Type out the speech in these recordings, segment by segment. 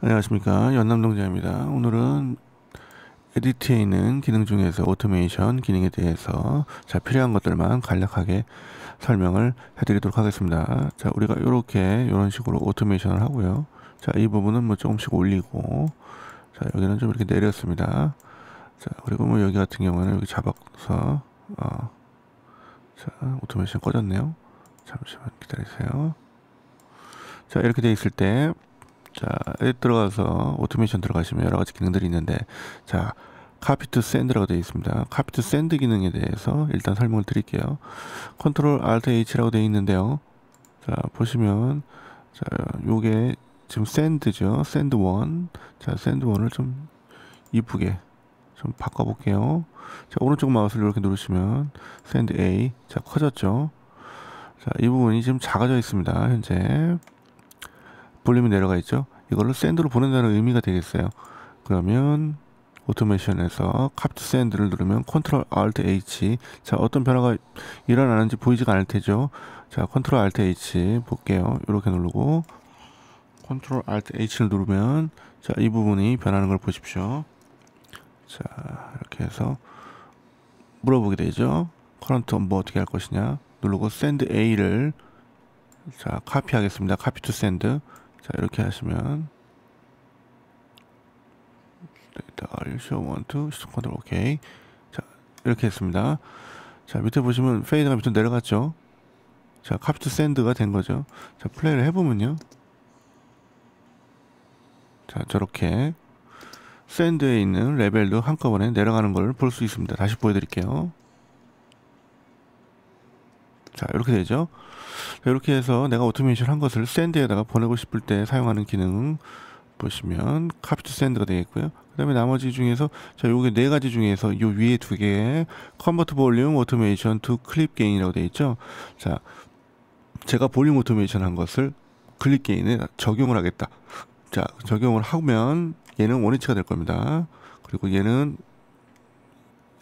안녕하십니까 연남동자입니다 오늘은 에디트에 있는 기능 중에서 오토메이션 기능에 대해서 자 필요한 것들만 간략하게 설명을 해드리도록 하겠습니다 자 우리가 이렇게 이런 식으로 오토메이션을 하고요 자 이 부분은 뭐 조금씩 올리고 자 여기는 좀 이렇게 내렸습니다 자 그리고 뭐 여기 같은 경우에는 여기 잡아서 어, 자 오토메이션 꺼졌네요 잠시만 기다리세요 자 이렇게 돼 있을 때 자, 여기 들어가서 오토메이션 들어가시면 여러 가지 기능들이 있는데 자, 카피트 샌드라고 되어 있습니다. 카피트 샌드 기능에 대해서 일단 설명을 드릴게요. 컨트롤 Alt H라고 되어 있는데요. 자, 보시면 자, 요게 지금 샌드죠. 샌드 1. 자, 샌드 1을 좀 이쁘게 좀 바꿔 볼게요. 자, 오른쪽 마우스를 이렇게 누르시면 샌드 A. 자, 커졌죠. 자, 이 부분이 지금 작아져 있습니다. 현재 볼륨이 내려가 있죠. 이걸로 샌드로 보낸다는 의미가 되겠어요. 그러면 오토메이션에서 카프트 샌드를 누르면 컨트롤 Alt H 자 어떤 변화가 일어나는지 보이지가 않을 테죠 자 컨트롤 Alt H 볼게요 이렇게 누르고 컨트롤 Alt H를 누르면 자 이 부분이 변하는 걸 보십시오 자 이렇게 해서 물어보게 되죠 커런트 뭐 어떻게 할 것이냐 누르고 샌드 A를 자 카피하겠습니다 카피 투 샌드 자 이렇게 하시면 데이터 r show want to 시청 컨트롤 오케이 자 이렇게 했습니다 자 밑에 보시면 페이드가 밑으로 내려갔죠 자 카피 투 샌드가 된 거죠 자 플레이를 해보면요 자 저렇게 샌드에 있는 레벨도 한꺼번에 내려가는 걸 볼 수 있습니다 다시 보여드릴게요 자, 이렇게 되죠. 이렇게 해서 내가 오토메이션 한 것을 샌드에다가 보내고 싶을 때 사용하는 기능 보시면 카피투 샌드가 되겠고요. 그 다음에 나머지 중에서 자 요게 네 가지 중에서 요 위에 두 개 컨버트 볼륨 오토메이션 투 클립 게인이라고 되어 있죠. 자 제가 볼륨 오토메이션 한 것을 클립 게인에 적용을 하겠다. 자 적용을 하면 얘는 원위치가 될 겁니다. 그리고 얘는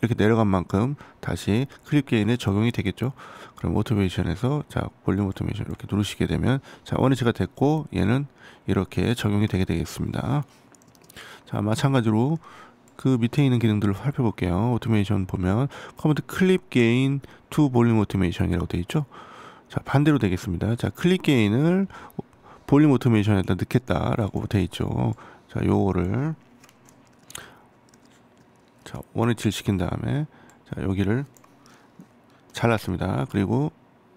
이렇게 내려간 만큼 다시 클립 게인에 적용이 되겠죠. 그럼 오토메이션에서 자 볼륨 오토메이션 이렇게 누르시게 되면 자 원위치가 됐고 얘는 이렇게 적용이 되게 되겠습니다. 자 마찬가지로 그 밑에 있는 기능들을 살펴볼게요. 오토메이션 보면 커먼드 클립 게인 투 볼륨 오토메이션이라고 되어 있죠. 자 반대로 되겠습니다. 자 클립 게인을 볼륨 오토메이션에다 넣겠다라고 되어 있죠. 자 요거를 자 원위치를 시킨 다음에 자 여기를 잘랐습니다 그리고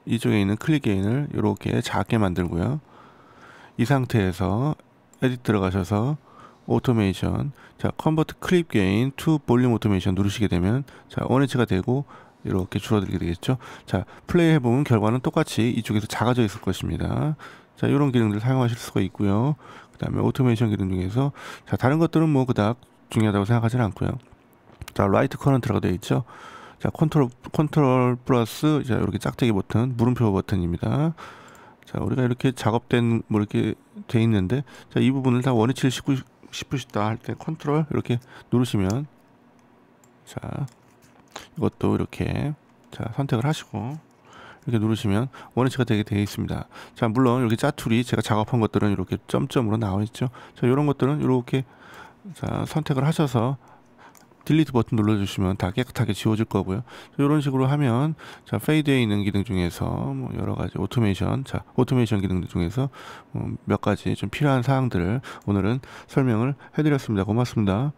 이쪽에 있는 클릭 게인을 이렇게 작게 만들고요 이 상태에서 에디트 들어가셔서 오토메이션 자 컨버트 클립 게인 투 볼륨 오토메이션 누르시게 되면 자 원위치가 되고 이렇게 줄어들게 되겠죠 자 플레이 해보면 결과는 똑같이 이쪽에서 작아져 있을 것입니다 자 이런 기능들 사용하실 수가 있고요 그 다음에 오토메이션 기능 중에서 자 다른 것들은 뭐 그닥 중요하다고 생각하지는 않고요 자, 라이트 커런트라고 되어 있죠. 자, 컨트롤 컨트롤 플러스 자, 이렇게 짝대기 버튼, 물음표 버튼입니다. 자, 우리가 이렇게 작업된 뭐 이렇게 돼 있는데 자, 이 부분을 다 원위치를 싣고 싶으시다 할 때 컨트롤 이렇게 누르시면 자, 이것도 이렇게 자, 선택을 하시고 이렇게 누르시면 원위치가 되게 되어 있습니다. 자, 물론 이렇게 짜투리 제가 작업한 것들은 이렇게 점점으로 나와 있죠. 자, 요런 것들은 이렇게 자, 선택을 하셔서 딜리트 버튼 눌러주시면 다 깨끗하게 지워질 거고요. 이런 식으로 하면 자 페이드에 있는 기능 중에서 뭐 여러 가지 오토메이션, 자 오토메이션 기능 중에서 뭐 몇 가지 좀 필요한 사항들을 오늘은 설명을 해드렸습니다. 고맙습니다.